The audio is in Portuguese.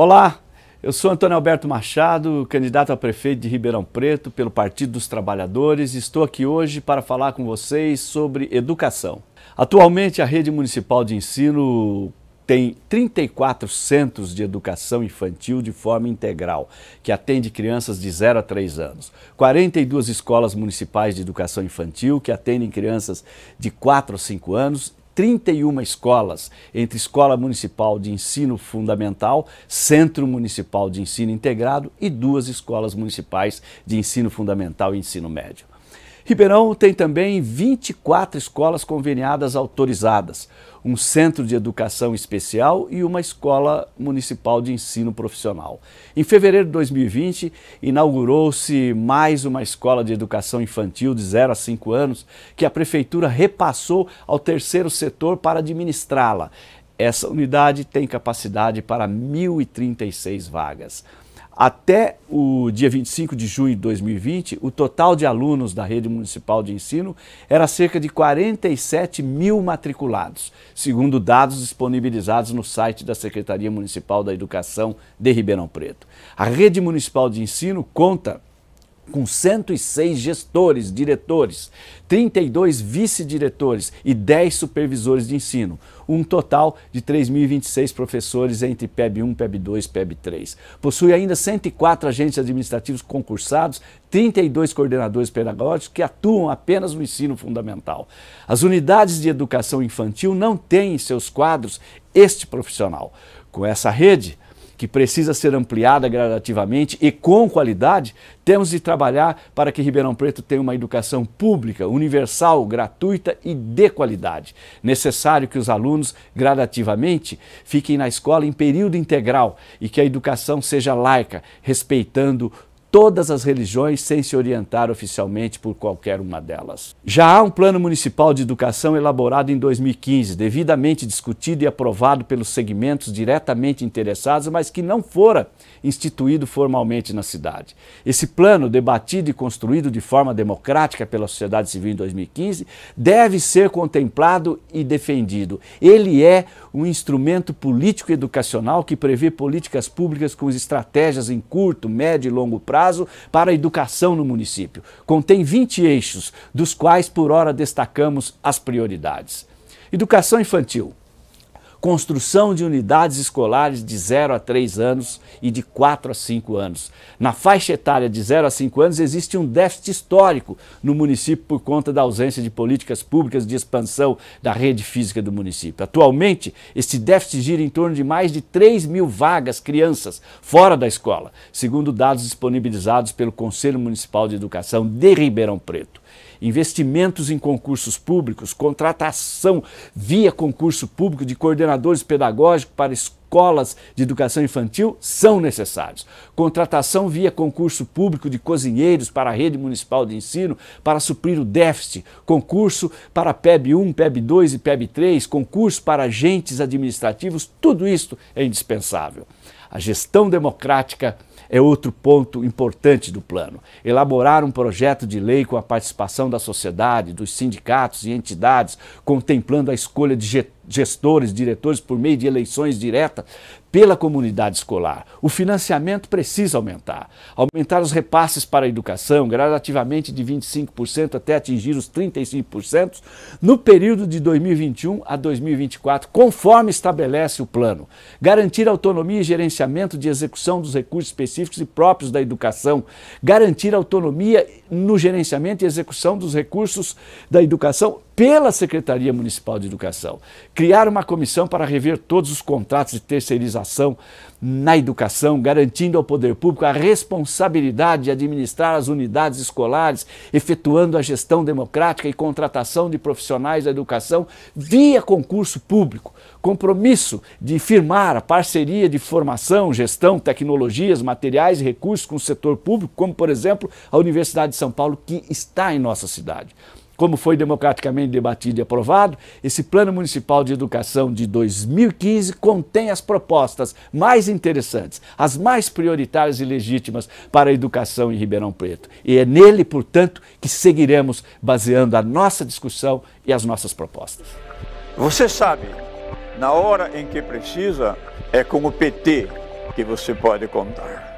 Olá, eu sou Antônio Alberto Machado, candidato a prefeito de Ribeirão Preto pelo Partido dos Trabalhadores. Estou aqui hoje para falar com vocês sobre educação. Atualmente, a rede municipal de ensino tem 34 centros de educação infantil de forma integral, que atende crianças de 0 a 3 anos, 42 escolas municipais de educação infantil que atendem crianças de 4 a 5 anos 31 escolas, entre Escola Municipal de Ensino Fundamental, Centro Municipal de Ensino Integrado e duas escolas municipais de ensino fundamental e ensino médio. Ribeirão tem também 24 escolas conveniadas autorizadas, um centro de educação especial e uma escola municipal de ensino profissional. Em fevereiro de 2020, inaugurou-se mais uma escola de educação infantil de 0 a 5 anos, que a prefeitura repassou ao terceiro setor para administrá-la. Essa unidade tem capacidade para 1.036 vagas. Até o dia 25 de junho de 2020, o total de alunos da rede municipal de ensino era cerca de 47 mil matriculados, segundo dados disponibilizados no site da Secretaria Municipal da Educação de Ribeirão Preto. A rede municipal de ensino conta com 106 gestores, diretores, 32 vice-diretores e 10 supervisores de ensino, um total de 3.026 professores entre PEB 1, PEB 2, PEB 3. Possui ainda 104 agentes administrativos concursados, 32 coordenadores pedagógicos que atuam apenas no ensino fundamental. As unidades de educação infantil não têm em seus quadros este profissional. Com essa rede, que precisa ser ampliada gradativamente e com qualidade, temos de trabalhar para que Ribeirão Preto tenha uma educação pública, universal, gratuita e de qualidade. Necessário que os alunos gradativamente fiquem na escola em período integral e que a educação seja laica, respeitando todas as religiões sem se orientar oficialmente por qualquer uma delas. Já há um plano municipal de educação elaborado em 2015, devidamente discutido e aprovado pelos segmentos diretamente interessados, mas que não fora instituído formalmente na cidade. Esse plano, debatido e construído de forma democrática pela sociedade civil em 2015, deve ser contemplado e defendido. Ele é um instrumento político educacional que prevê políticas públicas com estratégias em curto, médio e longo prazo para a educação no município. Contém 20 eixos, dos quais por hora destacamos as prioridades. Educação infantil construção de unidades escolares de 0 a 3 anos e de 4 a 5 anos. Na faixa etária de 0 a 5 anos existe um déficit histórico no município por conta da ausência de políticas públicas de expansão da rede física do município. Atualmente, esse déficit gira em torno de mais de 3 mil vagas crianças fora da escola, segundo dados disponibilizados pelo Conselho Municipal de Educação de Ribeirão Preto investimentos em concursos públicos, contratação via concurso público de coordenadores pedagógicos para escolas de educação infantil são necessários. Contratação via concurso público de cozinheiros para a rede municipal de ensino para suprir o déficit. Concurso para PEB 1, PEB 2 e PEB 3, concurso para agentes administrativos, tudo isso é indispensável. A gestão democrática é outro ponto importante do plano. Elaborar um projeto de lei com a participação da sociedade, dos sindicatos e entidades, contemplando a escolha de gestores, diretores por meio de eleições diretas, pela comunidade escolar. O financiamento precisa aumentar. Aumentar os repasses para a educação gradativamente de 25% até atingir os 35% no período de 2021 a 2024, conforme estabelece o plano. Garantir autonomia e gerenciamento de execução dos recursos específicos e próprios da educação. Garantir autonomia no gerenciamento e execução dos recursos da educação pela Secretaria Municipal de Educação, criar uma comissão para rever todos os contratos de terceirização na educação, garantindo ao poder público a responsabilidade de administrar as unidades escolares, efetuando a gestão democrática e contratação de profissionais da educação via concurso público. Compromisso de firmar a parceria de formação, gestão, tecnologias, materiais e recursos com o setor público, como, por exemplo, a Universidade de São Paulo, que está em nossa cidade como foi democraticamente debatido e aprovado, esse Plano Municipal de Educação de 2015 contém as propostas mais interessantes, as mais prioritárias e legítimas para a educação em Ribeirão Preto. E é nele, portanto, que seguiremos baseando a nossa discussão e as nossas propostas. Você sabe, na hora em que precisa, é com o PT que você pode contar.